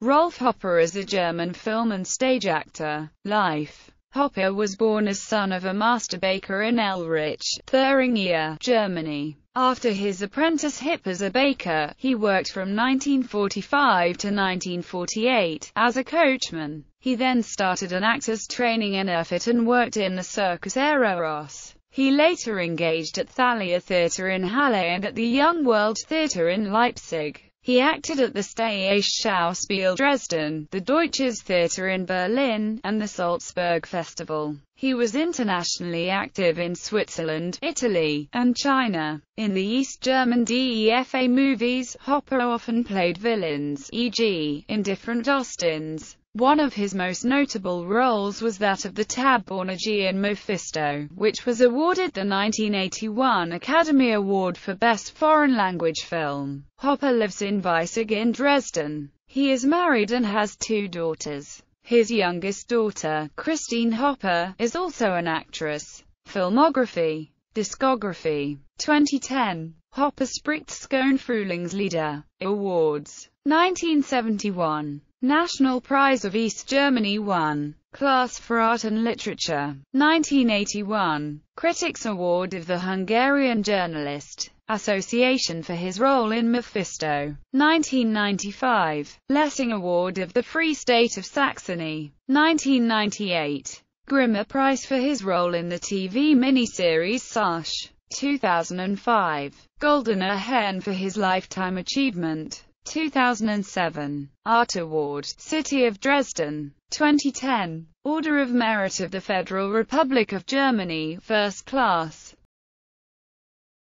Rolf Hopper is a German film and stage actor. Life Hopper was born as son of a master baker in Elrich, Thuringia, Germany. After his apprenticeship as a baker, he worked from 1945 to 1948 as a coachman. He then started an actor's training in Erfurt and worked in the circus Eros. He later engaged at Thalia Theatre in Halle and at the Young World Theatre in Leipzig. He acted at the Staatsschauspiel Dresden, the Deutsches Theater in Berlin, and the Salzburg Festival. He was internationally active in Switzerland, Italy, and China. In the East German DEFA movies, Hopper often played villains, e.g., in different Austins. One of his most notable roles was that of the Tab-Ornergy Mephisto, which was awarded the 1981 Academy Award for Best Foreign Language Film. Hopper lives in Weissig in Dresden. He is married and has two daughters. His youngest daughter, Christine Hopper, is also an actress. Filmography Discography 2010 Hopper Spricht Skånefrulings Lieder Awards 1971 National Prize of East Germany 1. Class for Art and Literature. 1981. Critics Award of the Hungarian Journalist Association for his role in Mephisto. 1995. Lessing Award of the Free State of Saxony. 1998. Grimmer Prize for his role in the TV miniseries Sash. 2005. Goldener Hen for his lifetime achievement. 2007. Art Award, City of Dresden. 2010. Order of Merit of the Federal Republic of Germany, First Class.